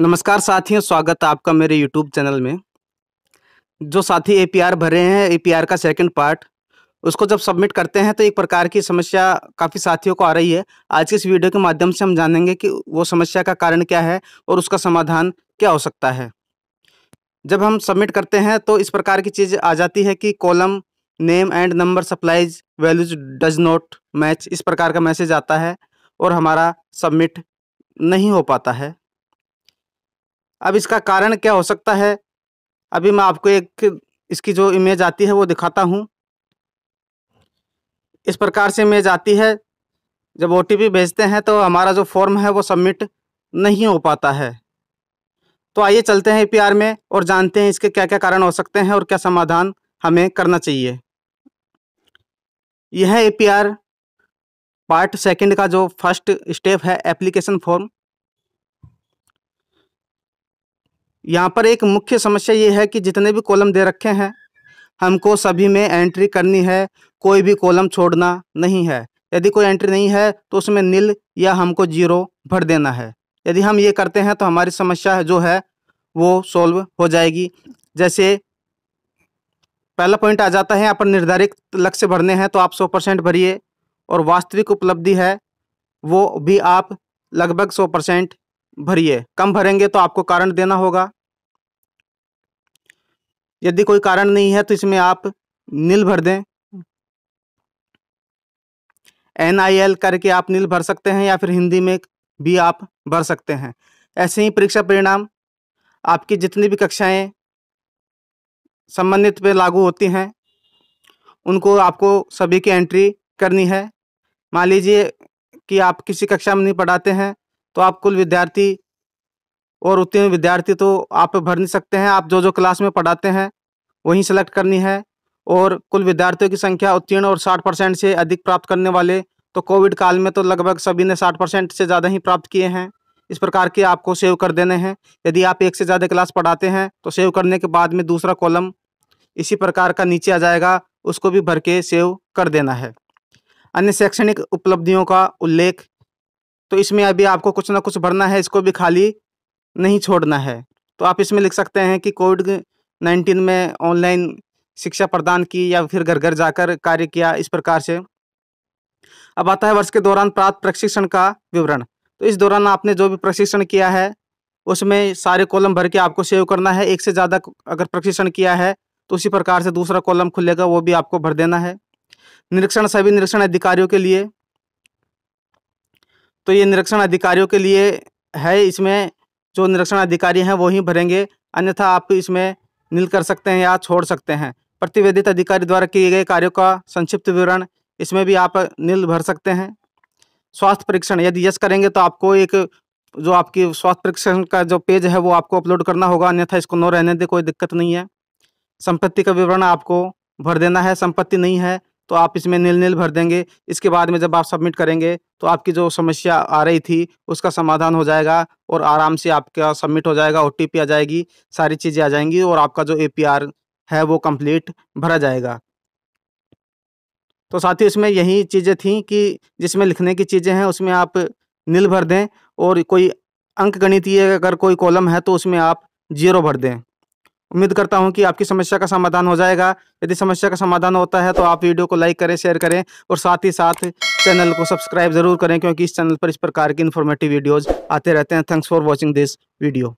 नमस्कार साथियों स्वागत है आपका मेरे यूट्यूब चैनल में जो साथी ए भर भरे हैं आर का सेकंड पार्ट उसको जब सबमिट करते हैं तो एक प्रकार की समस्या काफ़ी साथियों को आ रही है आज के इस वीडियो के माध्यम से हम जानेंगे कि वो समस्या का कारण क्या है और उसका समाधान क्या हो सकता है जब हम सबमिट करते हैं तो इस प्रकार की चीज़ आ जाती है कि column name and number supplies values does not match इस प्रकार का मैसेज आता है और हमारा सबमिट नहीं हो पाता है अब इसका कारण क्या हो सकता है अभी मैं आपको एक इसकी जो इमेज आती है वो दिखाता हूँ इस प्रकार से इमेज आती है जब ओ भेजते हैं तो हमारा जो फॉर्म है वो सबमिट नहीं हो पाता है तो आइए चलते हैं ए में और जानते हैं इसके क्या क्या कारण हो सकते हैं और क्या समाधान हमें करना चाहिए यह ए पार्ट सेकंड का जो फर्स्ट स्टेप है एप्लीकेशन फॉर्म यहाँ पर एक मुख्य समस्या ये है कि जितने भी कॉलम दे रखे हैं हमको सभी में एंट्री करनी है कोई भी कॉलम छोड़ना नहीं है यदि कोई एंट्री नहीं है तो उसमें नील या हमको जीरो भर देना है यदि हम ये करते हैं तो हमारी समस्या जो है वो सॉल्व हो जाएगी जैसे पहला पॉइंट आ जाता है यहाँ पर निर्धारित लक्ष्य भरने हैं तो आप सौ परसेंट भरिए और वास्तविक उपलब्धि है वो भी आप लगभग सौ परसेंट भरिए कम भरेंगे तो आपको कारण देना होगा यदि कोई कारण नहीं है तो इसमें आप नील भर दें एन आई एल करके आप नील भर सकते हैं या फिर हिंदी में भी आप भर सकते हैं ऐसे ही परीक्षा परिणाम आपकी जितनी भी कक्षाएं संबंधित पे लागू होती हैं उनको आपको सभी की एंट्री करनी है मान लीजिए कि आप किसी कक्षा में नहीं पढ़ाते हैं तो आप कुल विद्यार्थी और उत्तीर्ण विद्यार्थी तो आप भर नहीं सकते हैं आप जो जो क्लास में पढ़ाते हैं वहीं सेलेक्ट करनी है और कुल विद्यार्थियों की संख्या उत्तीर्ण और साठ परसेंट से अधिक प्राप्त करने वाले तो कोविड काल में तो लगभग सभी ने साठ परसेंट से ज़्यादा ही प्राप्त किए हैं इस प्रकार के आपको सेव कर देने हैं यदि आप एक से ज़्यादा क्लास पढ़ाते हैं तो सेव करने के बाद में दूसरा कॉलम इसी प्रकार का नीचे आ जाएगा उसको भी भर के सेव कर देना है अन्य शैक्षणिक उपलब्धियों का उल्लेख तो इसमें अभी आपको कुछ ना कुछ भरना है इसको भी खाली नहीं छोड़ना है तो आप इसमें लिख सकते हैं कि कोविड नाइन्टीन में ऑनलाइन शिक्षा प्रदान की या फिर घर घर जाकर कार्य किया इस प्रकार से अब आता है वर्ष के दौरान प्राप्त प्रशिक्षण का विवरण तो इस दौरान आपने जो भी प्रशिक्षण किया है उसमें सारे कॉलम भर के आपको सेव करना है एक से ज़्यादा अगर प्रशिक्षण किया है तो उसी प्रकार से दूसरा कॉलम खुलेगा वो भी आपको भर देना है निरीक्षण सभी निरीक्षण अधिकारियों के लिए तो ये निरीक्षण अधिकारियों के लिए है इसमें जो निरीक्षण अधिकारी हैं वो ही भरेंगे अन्यथा आप इसमें नील कर सकते हैं या छोड़ सकते हैं प्रतिवेदित अधिकारी द्वारा किए गए कार्यों का संक्षिप्त विवरण इसमें भी आप नील भर सकते हैं स्वास्थ्य परीक्षण यदि यस करेंगे तो आपको एक जो आपकी स्वास्थ्य परीक्षण का जो पेज है वो आपको अपलोड करना होगा अन्यथा इसको नो रहने दे कोई दिक्कत नहीं है संपत्ति का विवरण आपको भर देना है संपत्ति नहीं है तो आप इसमें नील नील भर देंगे इसके बाद में जब आप सबमिट करेंगे तो आपकी जो समस्या आ रही थी उसका समाधान हो जाएगा और आराम से आपका सबमिट हो जाएगा ओ आ जाएगी सारी चीज़ें आ जाएंगी और आपका जो ए है वो कंप्लीट भरा जाएगा तो साथ ही उसमें यही चीज़ें थी कि जिसमें लिखने की चीज़ें हैं उसमें आप नील भर दें और कोई अंक गणितीय अगर कोई कॉलम है तो उसमें आप जीरो भर दें उम्मीद करता हूं कि आपकी समस्या का समाधान हो जाएगा यदि समस्या का समाधान होता है तो आप वीडियो को लाइक करें शेयर करें और साथ ही साथ चैनल को सब्सक्राइब जरूर करें क्योंकि इस चैनल पर इस प्रकार की इन्फॉर्मेटिव वीडियोज़ आते रहते हैं thanks for watching this video